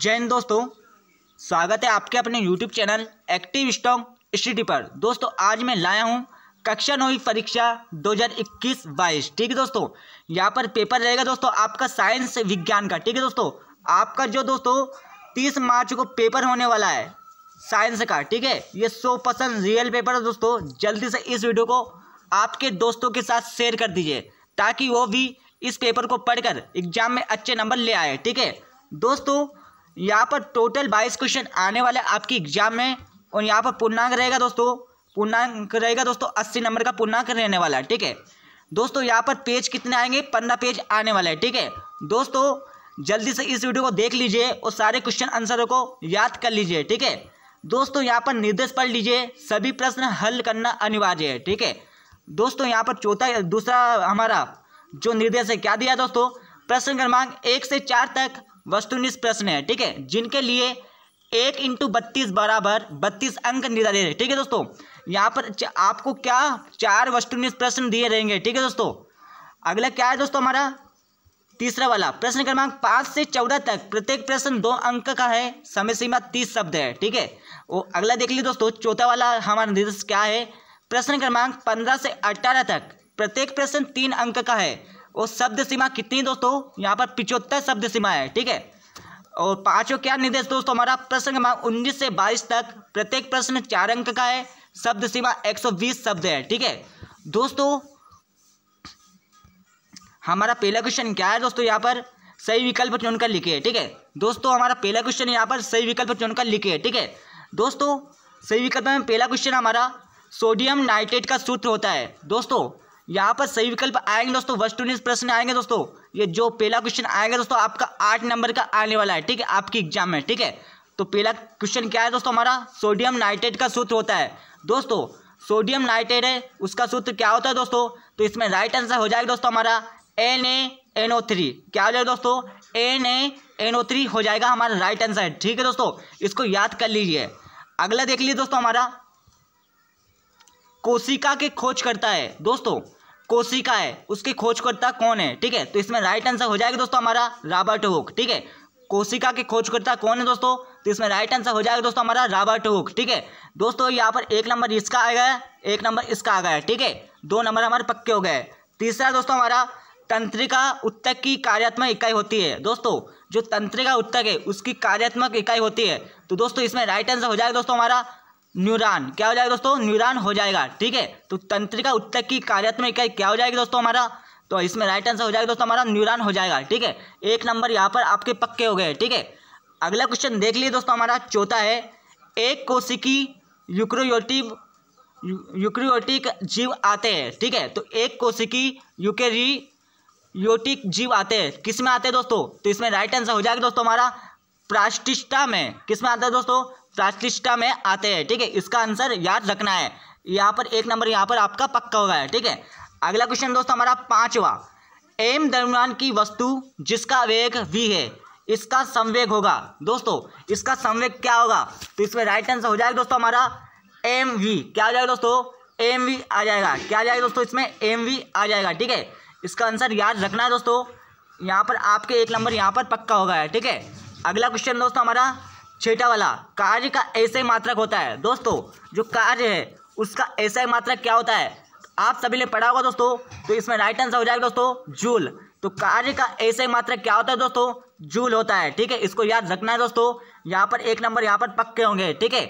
जय हिंद दोस्तों स्वागत है आपके अपने YouTube channel active stock study पर दोस्तों आज मैं लाया हूँ कक्षा नौवीं परीक्षा 2021-22 ठीक है दोस्तों यहाँ पर पेपर रहेगा दोस्तों आपका साइंस विज्ञान का ठीक है दोस्तों आपका जो दोस्तों 30 मार्च को पेपर होने वाला है साइंस का ठीक है ये सौ परसेंट रियल पेपर है दोस्तों जल्दी से इस वीडियो को आपके दोस्तों के साथ शेयर कर दीजिए ताकि वो भी इस पेपर को पढ़कर एग्जाम में अच्छे नंबर ले आए ठीक है दोस्तों यहाँ पर टोटल बाईस क्वेश्चन आने वाले आपके एग्जाम में और यहाँ पर पूर्णांक रहेगा दोस्तों पूर्णांक रहेगा दोस्तों अस्सी नंबर का पूर्णांक रहने वाला है ठीक है दोस्तों यहाँ पर पेज कितने आएंगे पंद्रह पेज आने वाला है ठीक है दोस्तों जल्दी से इस वीडियो को देख लीजिए और सारे क्वेश्चन आंसरों को याद कर लीजिए ठीक है दोस्तों यहाँ पर निर्देश पढ़ लीजिए सभी प्रश्न हल करना अनिवार्य है ठीक है दोस्तों यहाँ पर चौथा दूसरा हमारा जो निर्देश है क्या दिया दोस्तों प्रश्न क्रमांक एक से चार तक वस्तुनिष्ठ प्रश्न है ठीक है जिनके लिए एक इंटू बत्तीस बराबर बत्तीस अंक निर्धारित है ठीक है दोस्तों यहाँ पर आपको क्या चार वस्तुनिष्ठ प्रश्न दिए रहेंगे ठीक है दोस्तों अगला क्या है दोस्तों हमारा तीसरा वाला प्रश्न क्रमांक पाँच से चौदह तक प्रत्येक प्रश्न दो अंक का है समय सीमा तीस शब्द है ठीक है वो अगला देख लीजिए दोस्तों चौथा वाला हमारा निर्देश क्या है प्रश्न क्रमांक पंद्रह से अठारह तक प्रत्येक प्रश्न तीन अंक का है वो शब्द सीमा कितनी दोस्तों यहाँ पर पिचहत्तर शब्द सीमा है ठीक है और पांचों क्या निर्देश दोस्तों हमारा प्रश्न क्रमांक उन्नीस से बाईस तक प्रत्येक प्रश्न चार अंक का है शब्द सीमा एक सौ बीस शब्द है ठीक है दोस्तों हमारा पहला क्वेश्चन क्या है दोस्तों यहाँ पर सही विकल्प चुनकर है ठीक है दोस्तों हमारा पहला क्वेश्चन यहाँ पर सही विकल्प चुनकर है ठीक है दोस्तों सही विकल्प में पहला क्वेश्चन हमारा सोडियम नाइट्रेट का सूत्र होता है दोस्तों यहाँ पर सही विकल्प आएंगे दोस्तों वस्ट उन्नीस प्रश्न आएंगे दोस्तों ये जो पहला क्वेश्चन आएगा दोस्तों आपका आठ नंबर का आने वाला है ठीक है आपकी एग्जाम में ठीक है तो पहला क्वेश्चन क्या है दोस्तों हमारा सोडियम नाइट्रेट का सूत्र होता है दोस्तों सोडियम नाइट्रेट है उसका सूत्र क्या होता है दोस्तों तो इसमें राइट आंसर हो जाएगा दोस्तों हमारा N A N O three क्या हो जाएगा दोस्तों N A N O three हो जाएगा हमारा राइट आंसर ठीक है दोस्तों इसको याद कर लीजिए अगला देख लीजिए दोस्तों हमारा कोशिका के खोज करता है दोस्तों कोशिका है उसकी खोजकर्ता कौन है ठीक है तो इसमें राइट आंसर हो जाएगा दोस्तों हमारा रॉबर्ट हुक ठीक है कोशिका के खोजकर्ता कौन है दोस्तों तो इसमें राइट आंसर हो जाएगा दोस्तों हमारा रॉबर्ट हुक ठीक है दोस्तों यहाँ पर एक नंबर इसका आ गया है एक नंबर इसका आ गया है ठीक है दो नंबर हमारे पक्के हो गए तीसरा दोस्तों हमारा तंत्रिका उत्तक की कार्यात्मक इकाई होती है दोस्तों जो तंत्रिका उत्तक है उसकी कार्यात्मक इकाई होती है तो दोस्तों इसमें राइट आंसर हो जाएगा दोस्तों हमारा न्यूरान क्या हो जाएगा दोस्तों न्यूरान हो जाएगा ठीक है तो तंत्रिका उत्तक की कार्यात्मक इकाई क्या हो जाएगी दोस्तों हमारा तो इसमें राइट आंसर हो जाएगा दोस्तों हमारा न्यूरान हो जाएगा ठीक है एक नंबर यहाँ पर आपके पक्के हो गए ठीक है अगला क्वेश्चन देख लिए दोस्तों हमारा चौथा है एक कोशिकी यूक्रोयोटिव यूक्रियोटिक जीव आते हैं ठीक है तो एक कोशिकी यूकेरी योटिक जीव आते हैं किस में आते हैं दोस्तों तो इसमें राइट आंसर हो जाएगा दोस्तों हमारा प्राष्टिष्टा में किस में आता है दोस्तों प्राथलिष्ठा में आते हैं ठीक है इसका आंसर याद रखना है यहाँ पर एक नंबर यहाँ पर आपका पक्का होगा ठीक है अगला क्वेश्चन दोस्तों हमारा पांचवा एम दरमान की वस्तु जिसका वेग वी है इसका संवेग होगा दोस्तों इसका संवेग क्या होगा तो इसमें राइट आंसर हो जाएगा दोस्तों हमारा एम वी क्या हो जाएगा दोस्तों एम वी आ जाएगा क्या आ जाएगा दोस्तों इसमें एम वी आ जाएगा ठीक है इसका आंसर याद रखना है दोस्तों यहाँ पर आपके एक नंबर यहाँ पर पक्का होगा ठीक है अगला क्वेश्चन दोस्तों हमारा छठा वाला कार्य का ऐसे मात्रक होता है दोस्तों जो कार्य है उसका ऐसा मात्रक क्या होता है आप सभी ने पढ़ा होगा दोस्तों तो इसमें राइट आंसर हो जाएगा दोस्तों जूल तो कार्य का ऐसे मात्रक क्या होता है दोस्तों जूल होता है ठीक है इसको याद रखना है दोस्तों यहाँ पर एक नंबर यहाँ पर पक्के होंगे ठीक है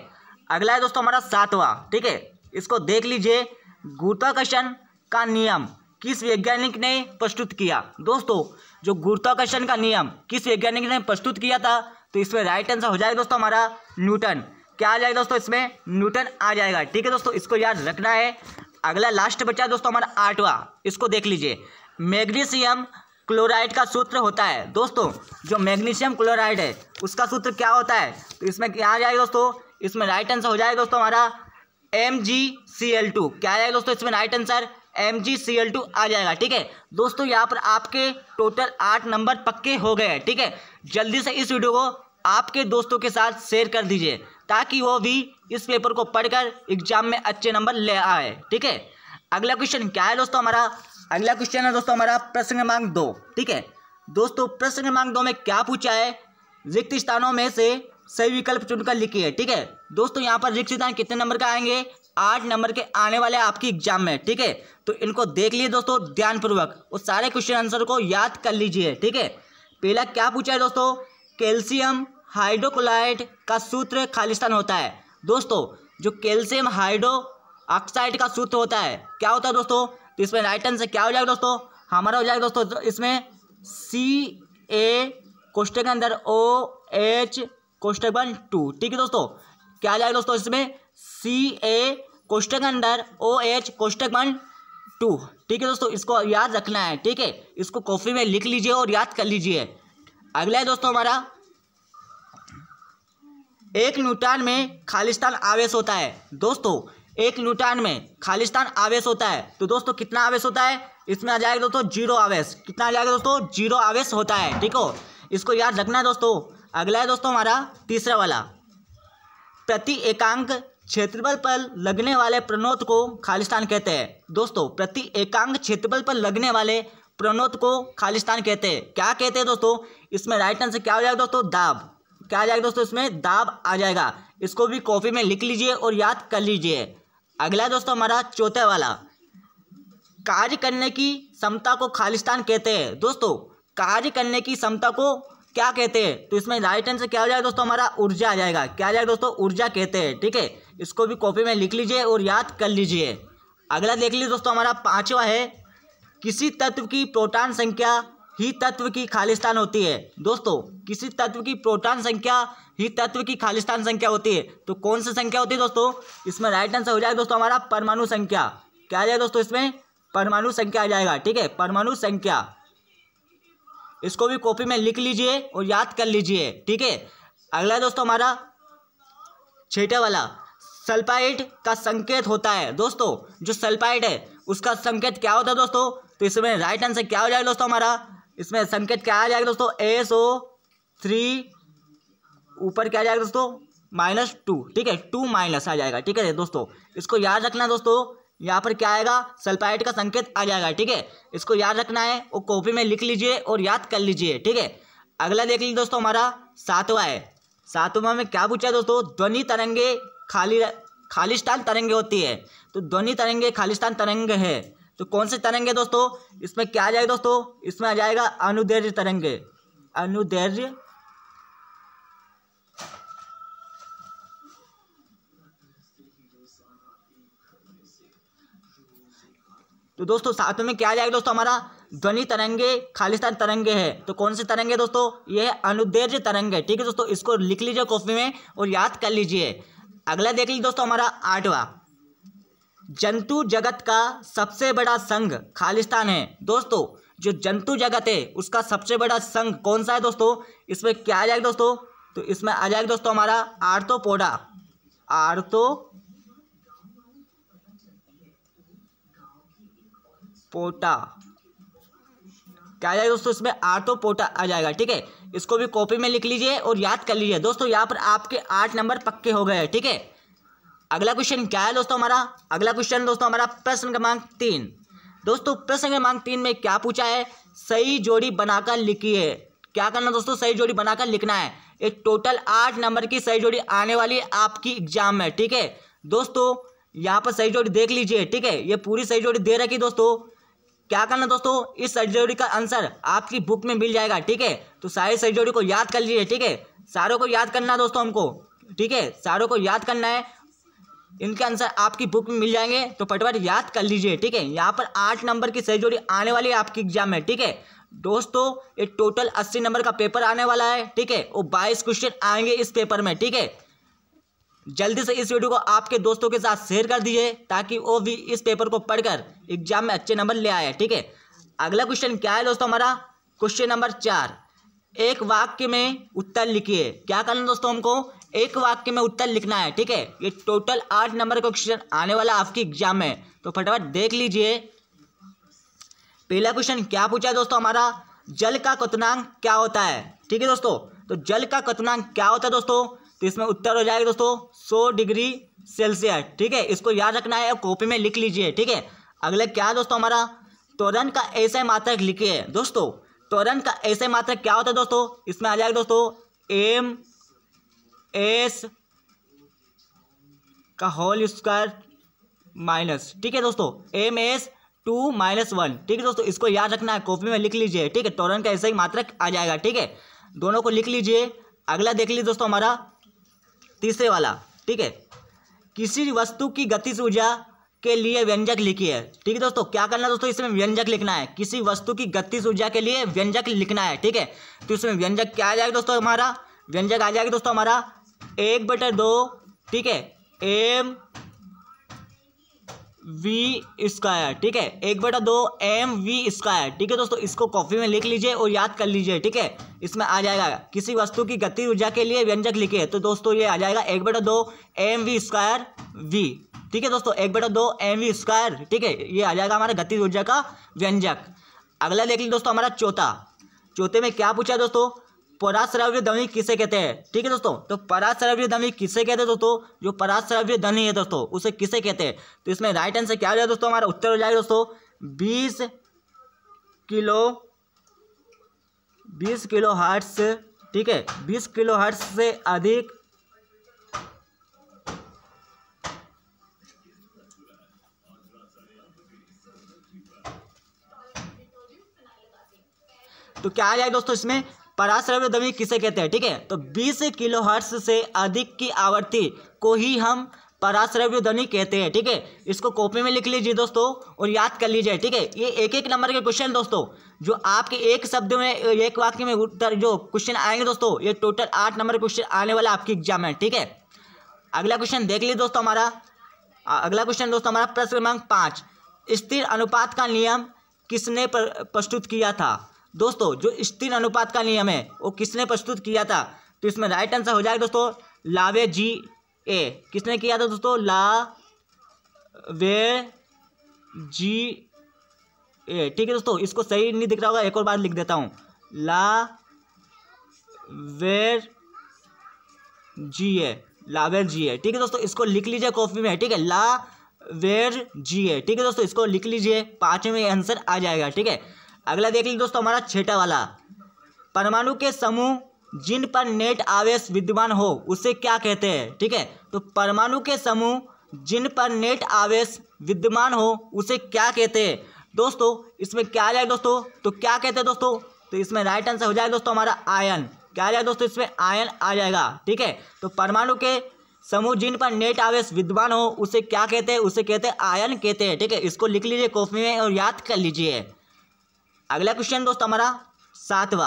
अगला है दोस्तों हमारा सातवा ठीक है इसको देख लीजिए गुरुत्वाकर्षण का नियम किस वैज्ञानिक ने प्रस्तुत किया दोस्तों जो गुरुत्वाकर्षण का नियम किस वैज्ञानिक ने प्रस्तुत किया था तो इसमें राइट आंसर हो जाएगा दोस्तों हमारा न्यूटन क्या आ जाएगा दोस्तों इसमें न्यूटन आ जाएगा ठीक है दोस्तों इसको याद रखना है अगला लास्ट बचा दोस्तों हमारा आठवा इसको देख लीजिए मैग्नीशियम क्लोराइड का सूत्र होता है दोस्तों जो मैग्नीशियम क्लोराइड है उसका सूत्र क्या होता है तो इसमें क्या आ जाएगा दोस्तों इसमें राइट आंसर हो जाएगा दोस्तों हमारा M G C L two क्या आ जाएगा दोस्तों इसमें right answer M G C L two आ जाएगा ठीक है दोस्तों यहाँ पर आपके टोटल आठ नंबर पक्के हो गए हैं ठीक है जल्दी से इस वीडियो को आपके दोस्तों के साथ शेयर कर दीजिए ताकि वो भी इस पेपर को पढ़कर एग्जाम में अच्छे नंबर ले आए ठीक है अगला क्वेश्चन क्या है दोस्तों हमारा अगला क्वेश्चन है दोस्तों हमारा प्रश्न क्रमांक दो ठीक है दोस्तों प्रश्न क्रमांक दो में क्या पूछा है रिक्त स्थानों में से सही विकल्प चुनकर है ठीक है दोस्तों यहाँ पर रिक्त स्थान कितने नंबर का आएंगे आठ नंबर के आने वाले आपकी एग्जाम में ठीक है तो इनको देख लिए दोस्तों ध्यानपूर्वक उस सारे क्वेश्चन आंसर को याद कर लीजिए ठीक है पहला क्या पूछा है दोस्तों कैल्शियम हाइड्रोक्लोराइड का सूत्र खालिस्तान होता है दोस्तों जो कैल्शियम हाइड्रो ऑक्साइड का सूत्र होता है क्या होता है दोस्तों तो इसमें राइट आंसर क्या हो जाएगा दोस्तों हमारा हो जाएगा दोस्तों तो इसमें सी ए क्वेश्चन के अंदर O H question one two ठीक है दोस्तों क्या हो जाएगा दोस्तों इसमें सी ए क्वेश्चन के अंदर O H question one two ठीक है दोस्तों इसको याद रखना है ठीक है इसको कॉपी में लिख लीजिए और याद कर लीजिए अगला है दोस्तों हमारा एक न्यूटान में खालिस्तान आवेश होता है दोस्तों एक न्यूटान में खालिस्तान आवेश होता है तो दोस्तों कितना आवेश होता है इसमें आ जाएगा दोस्तों जीरो आवेश कितना आ जाएगा दोस्तों जीरो आवेश होता है ठीक हो इसको याद रखना है दोस्तों अगला है दोस्तों हमारा तीसरा वाला प्रति एकांक क्षेत्रफल पर लगने वाले प्रणोत को खालिस्तान कहते हैं दोस्तों प्रति एकांक क्षेत्रफल पर लगने वाले प्रणोत को खालिस्तान कहते हैं क्या कहते हैं दोस्तों इसमें राइट आंसर क्या हो जाएगा दोस्तों दाब क्या आ जाएगा दोस्तों इसमें दाब आ जाएगा इसको भी कॉपी में लिख लीजिए और याद कर लीजिए अगला दोस्तों हमारा चौथे वाला कार्य करने की क्षमता को खालिस्तान कहते हैं दोस्तों कार्य करने की क्षमता को क्या कहते हैं तो इसमें राइट आंसर क्या हो जाएगा दोस्तों हमारा ऊर्जा आ जाएगा क्या आ जाएगा दोस्तों ऊर्जा कहते हैं ठीक है इसको भी कॉपी में लिख लीजिए और याद कर लीजिए अगला देख लीजिए दोस्तों हमारा पाँचवा है किसी तत्व की प्रोटान संख्या ही तत्व की खालिस्तान होती है दोस्तों किसी तत्व की प्रोटान संख्या ही तत्व की खालिस्तान संख्या होती है तो कौन सी संख्या होती है दोस्तों इसमें राइट आंसर हो जाएगा दोस्तों हमारा परमाणु संख्या क्या आ जाएगा दोस्तों इसमें परमाणु संख्या आ जाएगा ठीक है परमाणु संख्या इसको भी कॉपी में लिख लीजिए और याद कर लीजिए ठीक है अगला दोस्तों हमारा छेटा वाला सल्फाइड का संकेत होता है दोस्तों जो सल्फाइड है उसका संकेत क्या होता है दोस्तों तो इसमें राइट आंसर क्या हो जाएगा दोस्तों हमारा इसमें संकेत क्या आ जाएगा दोस्तों एस ओ थ्री ऊपर क्या आ जाएगा दोस्तों माइनस टू ठीक है टू माइनस आ जाएगा ठीक है दोस्तों इसको याद रखना दोस्तों यहाँ पर क्या आएगा सल्फाइड का संकेत आ जाएगा ठीक है इसको याद रखना है और कॉपी में लिख लीजिए और याद कर लीजिए ठीक है अगला देख लीजिए दोस्तों हमारा सातवा है सातवा में क्या पूछा है दोस्तों ध्वनि तरंगे खाली खालिस्तान तरंगे होती है तो ध्वनि तरंगे खालिस्तान तरंगे है तो कौन से तरंगे दोस्तों इसमें क्या आ जाएगा दोस्तों इसमें आ जाएगा अनुदैर्य तरंगे अनुदैर्य तो दोस्तों साथ में क्या आ जाएगा दोस्तों हमारा ध्वनि तरंगे खालिस्तान तरंगे है तो कौन से तरंगे दोस्तों ये है अनुदैर्य तरंगे ठीक है दोस्तों इसको लिख लीजिए कॉपी में और याद कर लीजिए अगला देख लीजिए दोस्तों हमारा आठवां जंतु जगत का सबसे बड़ा संघ खालिस्तान है दोस्तों जो जंतु जगत है उसका सबसे बड़ा संघ कौन सा है दोस्तों इसमें क्या आ जाएगा दोस्तों तो इसमें आ जाएगा दोस्तों हमारा पोडा आर्थो पोटा क्या आ जाएगा दोस्तों इसमें पोटा आ जाएगा ठीक है इसको भी कॉपी में लिख लीजिए और याद कर लीजिए दोस्तों यहाँ पर आपके आठ नंबर पक्के हो गए ठीक है अगला क्वेश्चन क्या है दोस्तों हमारा अगला क्वेश्चन दोस्तों हमारा प्रश्न क्रमांक तीन दोस्तों प्रश्न क्रमांक तीन में क्या पूछा है सही जोड़ी बनाकर लिखिए क्या करना दोस्तों सही जोड़ी बनाकर लिखना है एक टोटल आठ नंबर की सही जोड़ी आने वाली है आपकी एग्जाम में ठीक है दोस्तों यहाँ पर सही जोड़ी देख लीजिए ठीक है ये पूरी सही जोड़ी दे रखी दोस्तों क्या करना दोस्तों इस सर्जरी का आंसर आपकी बुक में मिल जाएगा ठीक है तो सारे सर्जरी को याद कर लीजिए ठीक है सारों को याद करना दोस्तों हमको ठीक है सारों को याद करना है इनके आंसर आपकी बुक में मिल जाएंगे तो फटवार याद कर लीजिए ठीक है यहाँ पर आठ नंबर की सही जोड़ी आने वाली है आपकी एग्जाम में ठीक है दोस्तों ये टोटल अस्सी नंबर का पेपर आने वाला है ठीक है और बाईस क्वेश्चन आएंगे इस पेपर में ठीक है जल्दी से इस वीडियो को आपके दोस्तों के साथ शेयर कर दीजिए ताकि वो भी इस पेपर को पढ़कर एग्जाम में अच्छे नंबर ले आए ठीक है अगला क्वेश्चन क्या है दोस्तों हमारा क्वेश्चन नंबर चार एक वाक्य में उत्तर लिखिए क्या करना दोस्तों हमको एक वाक्य में उत्तर लिखना है ठीक है ये टोटल आठ नंबर का क्वेश्चन आने वाला आपकी एग्जाम में तो फटाफट देख लीजिए पहला क्वेश्चन क्या पूछा है दोस्तों हमारा जल का कतनांग क्या होता है ठीक है दोस्तों तो जल का कतनांग क्या होता है दोस्तों तो इसमें उत्तर हो जाएगा दोस्तों सौ डिग्री सेल्सियस ठीक है इसको याद रखना है कॉपी में लिख लीजिए ठीक है अगले क्या दोस्तों हमारा त्वरण का ऐसे मात्रक लिखिए दोस्तों त्वरण का ऐसे मात्रक क्या होता है दोस्तों इसमें आ जाएगा दोस्तों एम एस का होल स्क्वायर माइनस ठीक है दोस्तों M S two minus one ठीक है दोस्तों इसको याद रखना है कॉपी में लिख लीजिए ठीक है टोरन का ऐसे ही मात्रक आ जाएगा ठीक है दोनों को लिख लीजिए अगला देख लीजिए दोस्तों हमारा तीसरे वाला ठीक है किसी वस्तु की गतिज ऊर्जा के लिए व्यंजक लिखी है ठीक है दोस्तों क्या करना है दोस्तों इसमें व्यंजक लिखना है किसी वस्तु की गतिज ऊर्जा के लिए व्यंजक लिखना है ठीक है तो इसमें व्यंजक क्या आ जाएगा दोस्तों हमारा व्यंजक आ जाएगा दोस्तों हमारा एक बटर दो ठीक है एम वी स्क्वायर ठीक है एक बटा दो एम वी स्क्वायर ठीक है दोस्तों इसको कॉपी में लिख लीजिए और याद कर लीजिए ठीक है इसमें आ जाएगा किसी वस्तु की गति ऊर्जा के लिए व्यंजक लिखे तो दोस्तों ये आ जाएगा एक बटा दो एम वी स्क्वायर वी ठीक है दोस्तों एक बटा दो एम वी स्क्वायर ठीक है ये आ जाएगा हमारा गति ऊर्जा का व्यंजक अगला देख लीजिए दोस्तों हमारा चौथा चौथे में क्या पूछा दोस्तों पराश्रव्य धमनी किसे कहते हैं ठीक है दोस्तों तो पराश्रव्य धमनी किसे कहते हैं दोस्तों जो पराश्रव्य धनी है दोस्तों उसे किसे कहते हैं तो इसमें राइट आंसर क्या हो जाएगा दोस्तों हमारा उत्तर हो जाएगा दोस्तों बीस किलो बीस किलो हर्ट्स ठीक है बीस किलो हर्ट्स से अधिक तो क्या आ जाएगा दोस्तों इसमें पराश्रव्य ध्वनि किसे कहते हैं ठीक है तो 20 किलो हर्ष से अधिक की आवृत्ति को ही हम पराश्रव्य ध्वनि कहते हैं ठीक है ठीके? इसको कॉपी में लिख लीजिए दोस्तों और याद कर लीजिए ठीक है ये एक एक नंबर के क्वेश्चन दोस्तों जो आपके एक शब्द में एक वाक्य में उत्तर जो क्वेश्चन आएंगे दोस्तों ये टोटल आठ नंबर क्वेश्चन आने वाला आपकी एग्जाम है ठीक है अगला क्वेश्चन देख लीजिए दोस्तों हमारा अगला क्वेश्चन दोस्तों हमारा प्रश्न क्रमांक पाँच स्थिर अनुपात का नियम किसने प्रस्तुत किया था दोस्तों जो स्थिर अनुपात का नियम है वो किसने प्रस्तुत किया था तो इसमें राइट आंसर हो जाएगा दोस्तों लावे जी ए किसने किया था दोस्तों ला वे जी ए ठीक है दोस्तों इसको सही नहीं दिख रहा होगा एक और बार लिख देता हूँ ला वेर जी ए लावेर जी ए ठीक है दोस्तों इसको लिख लीजिए कॉपी में ठीक है ला वेर जी ए ठीक है दोस्तों इसको लिख लीजिए पाँचवें आंसर आ जाएगा ठीक है अगला देख लीजिए दोस्तों हमारा छठा वाला परमाणु के समूह जिन पर नेट आवेश विद्यमान हो उसे क्या कहते हैं ठीक है तो परमाणु के समूह जिन पर नेट आवेश विद्यमान हो उसे क्या कहते हैं दोस्तों इसमें क्या आ जाएगा दोस्तों तो क्या कहते हैं दोस्तों तो इसमें राइट आंसर हो जाएगा दोस्तों हमारा आयन क्या आ जाएगा दोस्तों इसमें आयन आ जाएगा ठीक है तो परमाणु के समूह जिन पर नेट आवेश विद्यमान हो उसे क्या कहते हैं उसे कहते हैं आयन कहते हैं ठीक है इसको लिख लीजिए कॉपी में और याद कर लीजिए अगला क्वेश्चन दोस्त हमारा सातवा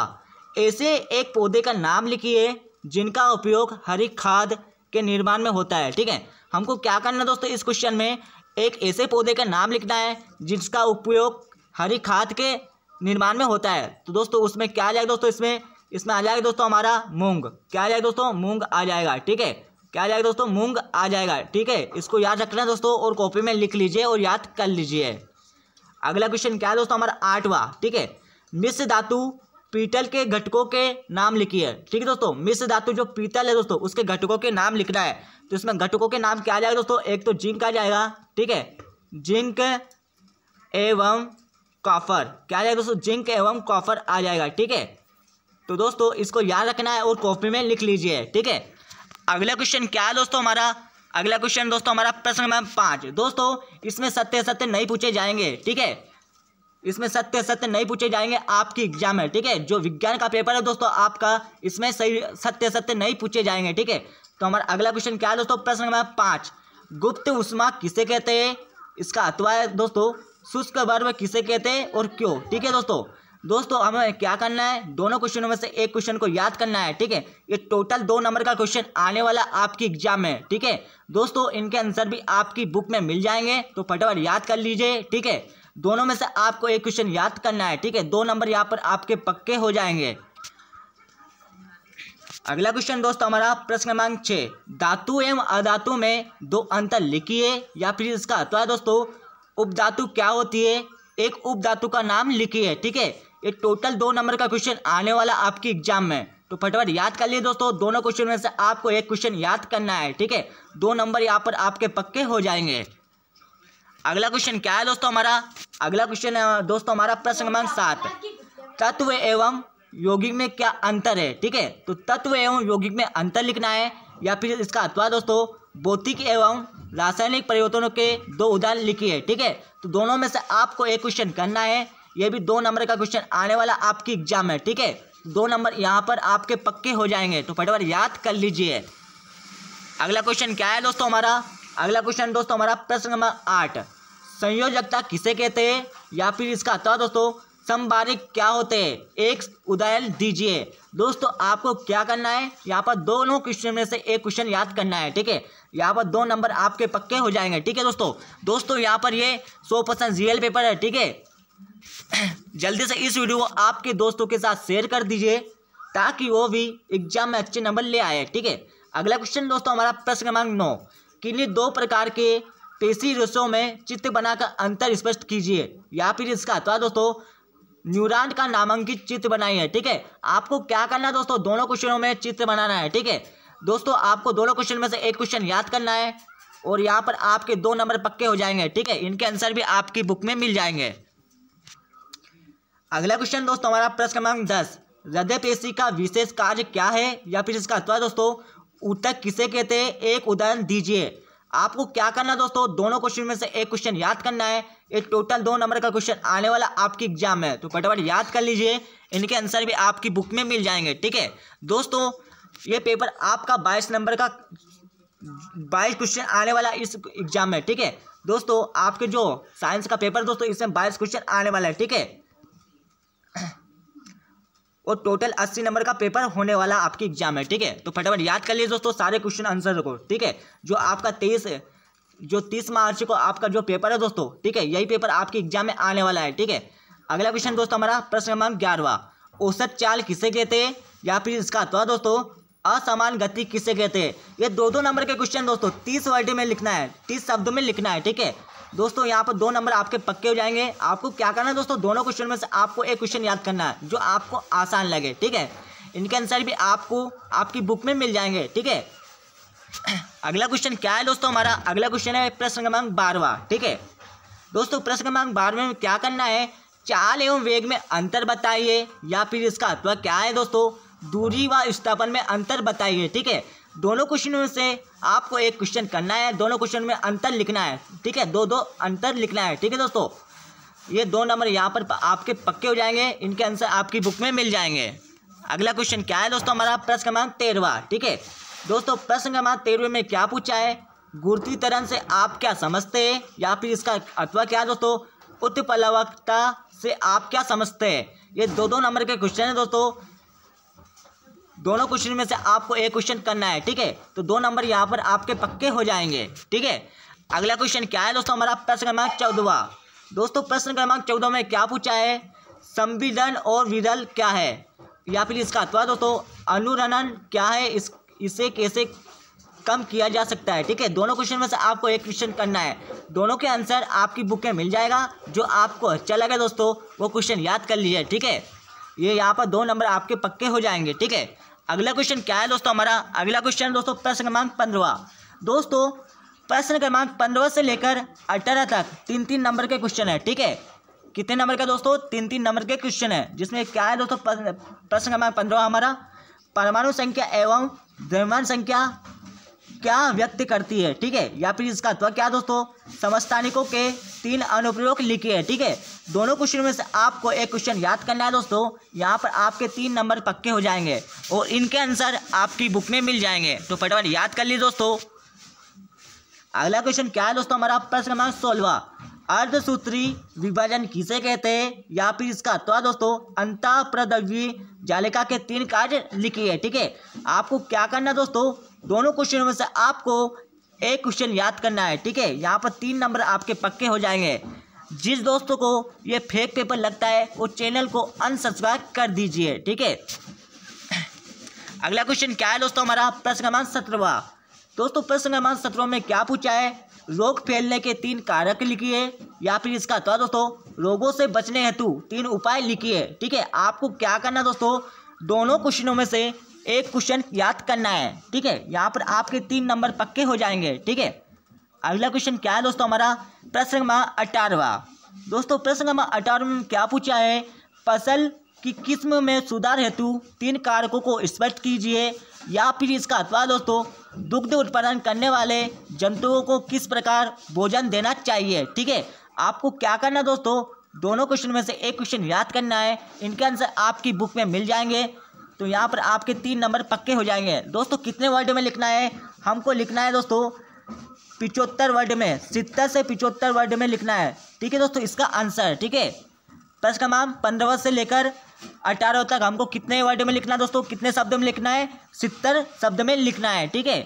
ऐसे एक पौधे का नाम लिखिए जिनका उपयोग हरी खाद के निर्माण में होता है ठीक है हमको क्या करना है दोस्तों इस क्वेश्चन में एक ऐसे पौधे का नाम लिखना है जिसका उपयोग हरी खाद के निर्माण में होता है तो दोस्तों उसमें क्या आ जाएगा दोस्तों इसमें इसमें आ जाएगा दोस्तों हमारा मूंग क्या आ जाएगा दोस्तों मूंग आ जाएगा ठीक है क्या आ जाएगा दोस्तों मूंग आ जाएगा ठीक है इसको याद रखना दोस्तों और कॉपी में लिख लीजिए और याद कर लीजिए अगला क्वेश्चन क्या है दोस्तों हमारा आठवा ठीक है मिश्र धातु पीतल के घटकों के नाम लिखिए ठीक है दोस्तों मिश्र धातु जो पीतल है दोस्तों उसके घटकों के नाम लिखना है तो इसमें घटकों के नाम क्या आ जाएगा दोस्तों एक तो जिंक आ जाएगा ठीक है जिंक एवं कॉफर क्या आ जाएगा दोस्तों जिंक एवं कॉफर आ जाएगा ठीक है तो दोस्तों इसको याद रखना है और कॉपी में लिख लीजिए ठीक है अगला क्वेश्चन क्या है दोस्तों हमारा अगला क्वेश्चन दोस्तों हमारा प्रश्न नंबर पाँच दोस्तों इसमें सत्य सत्य नहीं पूछे जाएंगे ठीक है इसमें सत्य सत्य नहीं पूछे जाएंगे आपकी एग्जाम है ठीक है जो विज्ञान का पेपर है दोस्तों आपका इसमें सही सत्य सत्य नहीं पूछे जाएंगे ठीक है तो हमारा अगला क्वेश्चन क्या है दोस्तों प्रश्न नंबर पाँच गुप्त उष्मा किसे कहते हैं इसका अतवा है दोस्तों शुष्क वर्व किसे कहते हैं और क्यों ठीक है दोस्तों दोस्तों हमें क्या करना है दोनों क्वेश्चनों में से एक क्वेश्चन को याद करना है ठीक है ये टोटल दो नंबर का क्वेश्चन आने वाला आपकी एग्जाम में ठीक है दोस्तों इनके आंसर भी आपकी बुक में मिल जाएंगे तो फटाफट याद कर लीजिए ठीक है दोनों में से आपको एक क्वेश्चन याद करना है ठीक है दो नंबर यहाँ पर आपके पक्के हो जाएंगे अगला क्वेश्चन दोस्तों हमारा प्रश्न क्रमांक छः धातु एवं अधातु में दो अंतर लिखिए या फिर इसका तो है दोस्तों उपधातु क्या होती है एक उपधातु का नाम लिखिए ठीक है ये टोटल दो नंबर का क्वेश्चन आने वाला आपकी एग्जाम में तो फटाफट याद कर लिए दोस्तों दोनों क्वेश्चन में से आपको एक क्वेश्चन याद करना है ठीक है दो नंबर यहाँ पर आपके पक्के हो जाएंगे अगला क्वेश्चन क्या है दोस्तों हमारा अगला क्वेश्चन है दोस्तों हमारा प्रश्न क्रमांक सात तत्व एवं यौगिक में क्या अंतर है ठीक है तो तत्व एवं यौगिक में अंतर लिखना है या फिर इसका अथवा दोस्तों भौतिक एवं रासायनिक परिवर्तनों के दो उदाहरण लिखिए ठीक है तो दोनों में से आपको एक क्वेश्चन करना है ये भी दो नंबर का क्वेश्चन आने वाला आपकी एग्जाम है ठीक है दो नंबर यहाँ पर आपके पक्के हो जाएंगे तो फटाफट याद कर लीजिए अगला क्वेश्चन क्या है दोस्तों हमारा अगला क्वेश्चन दोस्तों हमारा प्रश्न नंबर आठ संयोजकता किसे कहते हैं या फिर इसका आता दोस्तों संबारिक क्या होते हैं एक उदाहरण दीजिए दोस्तों आपको क्या करना है यहाँ पर दोनों क्वेश्चन में से एक क्वेश्चन याद करना है ठीक है यहाँ पर दो नंबर आपके पक्के हो जाएंगे ठीक है दोस्तों दोस्तों यहाँ पर ये सौ परसेंट रियल पेपर है ठीक है जल्दी से इस वीडियो को आपके दोस्तों के साथ शेयर कर दीजिए ताकि वो भी एग्जाम में अच्छे नंबर ले आए ठीक है अगला क्वेश्चन दोस्तों हमारा प्रश्न क्रमांक नौ किन्हीं दो प्रकार के पेशी रसों में चित्र बनाकर अंतर स्पष्ट कीजिए या फिर इसका अथवा दोस्तों न्यूरान का नामांकित चित्र बनाई है ठीक है आपको क्या करना है दोस्तों दोनों क्वेश्चनों में चित्र बनाना है ठीक है दोस्तों आपको दोनों क्वेश्चन में से एक क्वेश्चन याद करना है और यहाँ पर आपके दो नंबर पक्के हो जाएंगे ठीक है इनके आंसर भी आपकी बुक में मिल जाएंगे अगला क्वेश्चन दोस्तों हमारा प्रश्न क्रमांक दस हृदय पेशी का विशेष कार्य क्या है या फिर इसका अथवा दोस्तों उत्तर किसे कहते हैं एक उदाहरण दीजिए आपको क्या करना दोस्तों दोनों क्वेश्चन में से एक क्वेश्चन याद करना है एक टोटल दो नंबर का क्वेश्चन आने वाला आपकी एग्जाम है तो फटाफट याद कर लीजिए इनके आंसर भी आपकी बुक में मिल जाएंगे ठीक है दोस्तों ये पेपर आपका बाईस नंबर का बाईस क्वेश्चन आने वाला इस एग्जाम में ठीक है दोस्तों आपके जो साइंस का पेपर दोस्तों इसमें बाईस क्वेश्चन आने वाला है ठीक है और टोटल अस्सी नंबर का पेपर होने वाला आपकी एग्जाम है ठीक है तो फटाफट याद कर लीजिए दोस्तों सारे क्वेश्चन आंसर को ठीक है जो आपका तेईस जो तीस मार्च को आपका जो पेपर है दोस्तों ठीक है यही पेपर आपके एग्जाम में आने वाला है ठीक है अगला क्वेश्चन दोस्तों हमारा प्रश्न क्रमांक ग्यारहवा औसत चाल किसे कहते हैं या फिर इसका तो दोस्तों असमान गति किसे कहते हैं ये दो दो नंबर के क्वेश्चन दोस्तों तीस वर्ड में लिखना है तीस शब्दों में लिखना है ठीक है दोस्तों यहाँ पर दो नंबर आपके पक्के हो जाएंगे आपको क्या करना है दोस्तों दोनों क्वेश्चन में से आपको एक क्वेश्चन याद करना है जो आपको आसान लगे ठीक है इनके आंसर भी आपको आपकी बुक में मिल जाएंगे ठीक है अगला क्वेश्चन क्या है दोस्तों हमारा अगला क्वेश्चन है प्रश्न क्रमांक बारवा ठीक है दोस्तों प्रश्न क्रमांक बारहवें में क्या करना है चाल एवं वेग में अंतर बताइए या फिर इसका अथवा क्या है दोस्तों दूरी व स्थापन में अंतर बताइए ठीक है दोनों क्वेश्चनों से आपको एक क्वेश्चन करना है दोनों क्वेश्चन में अंतर लिखना है ठीक है दो दो अंतर लिखना है ठीक है दोस्तों ये दो नंबर यहाँ पर आपके पक्के हो जाएंगे इनके आंसर आपकी बुक में मिल जाएंगे अगला क्वेश्चन क्या है दोस्तों हमारा प्रश्न क्रमांक तेरहवा ठीक है दोस्तों प्रश्न क्रमांक तेरहवे में क्या पूछा है गुरुत्वीकरण से आप क्या समझते हैं या फिर इसका अथवा क्या है दोस्तों उत्पलवकता से आप क्या समझते हैं ये दो दो नंबर के क्वेश्चन है दोस्तों दोनों क्वेश्चन में से आपको एक क्वेश्चन करना है ठीक है तो दो नंबर यहाँ पर आपके पक्के हो जाएंगे ठीक है अगला क्वेश्चन क्या है दोस्तों हमारा प्रश्न क्रमांक चौदवा दोस्तों प्रश्न क्रमांक चौदह में क्या पूछा है संविधान और विदल क्या है या फिर इसका अथवा दोस्तों अनुरणन क्या है इस इसे कैसे कम किया जा सकता है ठीक है दोनों क्वेश्चन में से आपको एक क्वेश्चन करना है दोनों के आंसर आपकी बुक में मिल जाएगा जो आपको अच्छा लगे दोस्तों वो क्वेश्चन याद कर लीजिए ठीक है ये यहाँ पर दो नंबर आपके पक्के हो जाएंगे ठीक है अगला क्वेश्चन क्या है दोस्तों हमारा अगला क्वेश्चन दोस्तों प्रश्न क्रमांक पंद्रवा दोस्तों प्रश्न क्रमांक पंद्रह से लेकर अठारह तक तीन तीन नंबर के क्वेश्चन है ठीक है कितने नंबर का दोस्तों तीन तीन नंबर के क्वेश्चन है जिसमें क्या है दोस्तों प्रश्न क्रमांक पंद्रह हमारा परमाणु संख्या एवं द्रव्यमान संख्या क्या व्यक्त करती है ठीक है या फिर इसका तो क्या दोस्तों समस्तानिकों के तीन अनुप्रयोग लिखे हैं ठीक है थीके? दोनों क्वेश्चन में से आपको एक क्वेश्चन याद करना है दोस्तों यहाँ पर आपके तीन नंबर पक्के हो जाएंगे और इनके आंसर आपकी बुक में मिल जाएंगे तो फटाफट याद कर लीजिए दोस्तों अगला क्वेश्चन क्या है दोस्तों हमारा प्रश्न क्रमांक सोलवा अर्धसूत्री विभाजन किसे कहते हैं या फिर इसका तो दोस्तों अंता प्रदवी जालिका के तीन कार्य है ठीक है आपको क्या करना दोस्तों दोनों क्वेश्चनों में से आपको एक क्वेश्चन याद करना है ठीक है यहाँ पर तीन नंबर आपके पक्के हो जाएंगे जिस दोस्तों को ये फेक पेपर लगता है वो चैनल को अनसब्सक्राइब कर दीजिए ठीक है अगला क्वेश्चन क्या है दोस्तों हमारा प्रश्न क्रमांक सत्रवा दोस्तों प्रश्न क्रमांक सत्रवा में क्या पूछा है रोग फैलने के तीन कारक लिखिए या फिर इसका तो दोस्तों रोगों से बचने हेतु तीन उपाय लिखिए ठीक है आपको क्या करना दोस्तों दोनों क्वेश्चनों में से एक क्वेश्चन याद करना है ठीक है यहाँ पर आपके तीन नंबर पक्के हो जाएंगे ठीक है अगला क्वेश्चन क्या है दोस्तों हमारा प्रश्न क्रमांक अटारवा दोस्तों प्रश्न क्रमांक अठारह में क्या पूछा है फसल की किस्म में सुधार हेतु तीन कारकों को स्पष्ट कीजिए या फिर इसका अथवा दोस्तों दुग्ध उत्पादन करने वाले जंतुओं को किस प्रकार भोजन देना चाहिए ठीक है आपको क्या करना दोस्तों दोनों क्वेश्चन में से एक क्वेश्चन याद करना है इनके आंसर आपकी बुक में मिल जाएंगे तो यहाँ पर आपके तीन नंबर पक्के हो जाएंगे दोस्तों कितने वर्ड में लिखना है हमको लिखना है दोस्तों पिचोत्तर वर्ड में सितर से पिचोत्तर वर्ड में लिखना है ठीक है दोस्तों इसका आंसर ठीक है प्रश्न का माम पंद्रह से लेकर अठारह तक हमको कितने वर्ड में लिखना है दोस्तों कितने शब्द में लिखना है सितर शब्द में लिखना है ठीक है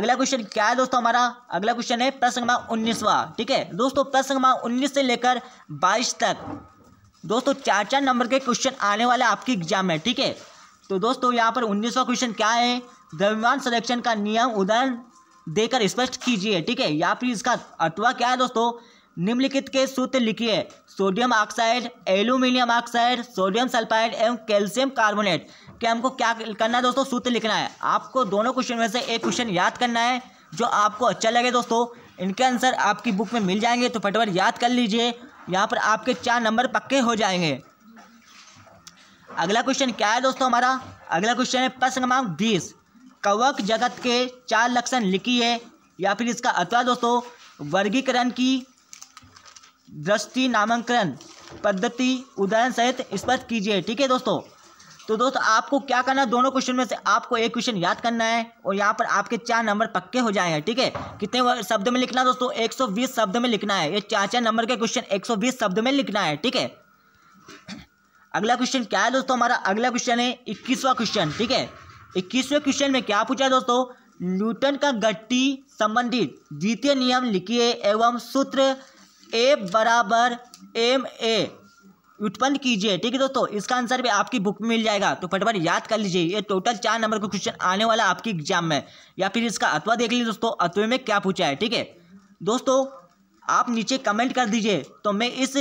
अगला क्वेश्चन क्या है दोस्तों हमारा अगला क्वेश्चन है प्रश्न क्रमांक उन्नीसवा ठीक है दोस्तों प्रश्न क्रमांक उन्नीस से लेकर बाईस तक दोस्तों चार चार नंबर के क्वेश्चन आने वाले आपकी एग्जाम में ठीक है तो दोस्तों यहाँ पर उन्नीसवा क्वेश्चन क्या है द्रव्यमान संरक्षण का नियम उदाहरण देकर स्पष्ट कीजिए ठीक है या फिर इसका अटवा क्या है दोस्तों निम्नलिखित के सूत्र लिखिए sodium oxide aluminium oxide sodium sulphide एवं कैल्शियम कार्बोनेट के हमको क्या करना है दोस्तों सूत्र लिखना है आपको दोनों क्वेश्चन में से एक क्वेश्चन याद करना है जो आपको अच्छा लगे दोस्तों इनके आंसर आपकी बुक में मिल जाएंगे तो फटाफट याद कर लीजिए यहाँ पर आपके चार नंबर पक्के हो जाएंगे अगला क्वेश्चन क्या है दोस्तों हमारा अगला क्वेश्चन है प्रश्न क्रमांक बीस कवक जगत के चार लक्षण लिखी है या फिर इसका अथवा दोस्तों वर्गीकरण की दृष्टि नामांकन पद्धति उदाहरण सहित स्पष्ट कीजिए ठीक है दोस्तों तो दोस्तों आपको क्या करना है दोनों क्वेश्चन में से आपको एक क्वेश्चन याद करना है और यहाँ पर आपके चार नंबर पक्के हो जाए हैं ठीक है कितने शब्द में लिखना दोस्तों 120 शब्द में लिखना है ये चार चार नंबर के क्वेश्चन 120 शब्द में लिखना है ठीक है अगला क्वेश्चन क्या है दोस्तों हमारा अगला क्वेश्चन है इक्कीसवा क्वेश्चन ठीक है इक्कीसवें क्वेश्चन में क्या पूछा है दोस्तों न्यूटन का गट्टी संबंधित द्वितीय नियम लिखिए एवं सूत्र ए बराबर एम ए उत्पन्न कीजिए ठीक है दोस्तों इसका आंसर भी आपकी बुक में मिल जाएगा तो फटाफट याद कर लीजिए ये टोटल चार नंबर का क्वेश्चन आने वाला आपकी एग्जाम में या फिर इसका अतवा देख लीजिए दोस्तों अतवे में क्या पूछा है ठीक है दोस्तों आप नीचे कमेंट कर दीजिए तो मैं इस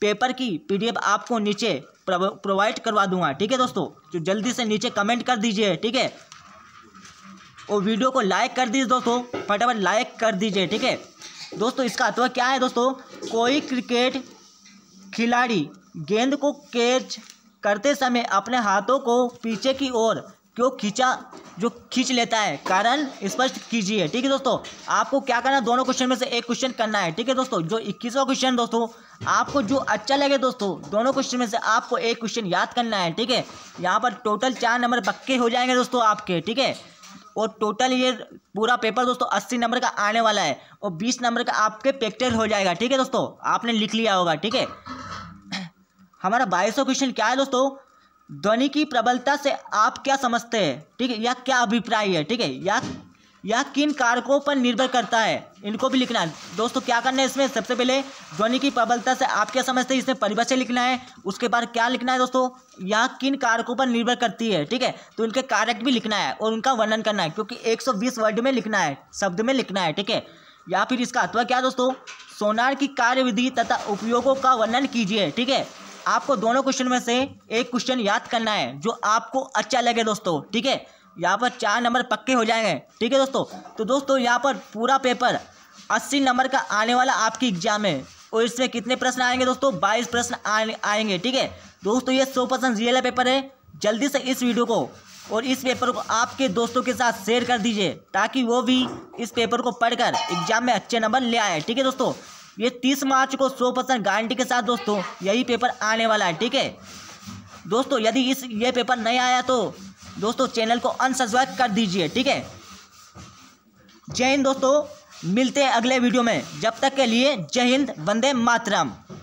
पेपर की पीडीएफ आपको नीचे प्रोवाइड करवा दूंगा ठीक है दोस्तों जो तो जल्दी से नीचे कमेंट कर दीजिए ठीक है और वीडियो को लाइक कर दीजिए दोस्तों फटाफट लाइक कर दीजिए ठीक है दोस्तों इसका अथवा क्या है दोस्तों कोई क्रिकेट खिलाड़ी गेंद को कैच करते समय अपने हाथों को पीछे की ओर क्यों खींचा जो खींच लेता है कारण स्पष्ट कीजिए ठीक है दोस्तों आपको क्या करना है दोनों क्वेश्चन में से एक क्वेश्चन करना है ठीक है दोस्तों जो इक्कीसवा क्वेश्चन दोस्तों आपको जो अच्छा लगे दोस्तों दोनों क्वेश्चन में से आपको एक क्वेश्चन याद करना है ठीक है यहाँ पर टोटल चार नंबर पक्के हो जाएंगे दोस्तों आपके ठीक है और टोटल ये पूरा पेपर दोस्तों अस्सी नंबर का आने वाला है और बीस नंबर का आपके पेक्टर हो जाएगा ठीक है दोस्तों आपने लिख लिया होगा ठीक है हमारा बाईसवा क्वेश्चन क्या है दोस्तों ध्वनि की प्रबलता से आप क्या समझते हैं ठीक है या क्या अभिप्राय है ठीक है या यह किन कारकों पर निर्भर करता है इनको भी लिखना है दोस्तों क्या करना है इसमें सबसे पहले ध्वनि की प्रबलता से आप क्या समझते हैं इसमें परिभाषा लिखना है उसके बाद क्या लिखना है दोस्तों यह किन कारकों पर निर्भर करती है ठीक है तो इनके कारक भी लिखना है और उनका वर्णन करना है क्योंकि एक वर्ड में लिखना है शब्द में लिखना है ठीक है या फिर इसका अथवा क्या दोस्तों सोनार की कार्यविधि तथा उपयोगों का वर्णन कीजिए ठीक है आपको दोनों क्वेश्चन में से एक क्वेश्चन याद करना है जो आपको अच्छा लगे दोस्तों ठीक है यहाँ पर चार नंबर पक्के हो जाएंगे ठीक है दोस्तों तो दोस्तों यहाँ पर पूरा पेपर अस्सी नंबर का आने वाला आपकी एग्जाम है और इसमें कितने प्रश्न आएंगे दोस्तों बाईस प्रश्न आएंगे ठीक है दोस्तों ये सौ परसेंट रियल पेपर है जल्दी से इस वीडियो को और इस पेपर को आपके दोस्तों के साथ शेयर कर दीजिए ताकि वो भी इस पेपर को पढ़कर एग्जाम में अच्छे नंबर ले आए ठीक है दोस्तों ये तीस मार्च को सौ परसेंट गारंटी के साथ दोस्तों यही पेपर आने वाला है ठीक है दोस्तों यदि इस ये पेपर नहीं आया तो दोस्तों चैनल को अनसब्सक्राइब कर दीजिए ठीक है जय हिंद दोस्तों मिलते हैं अगले वीडियो में जब तक के लिए जय हिंद वंदे मातरम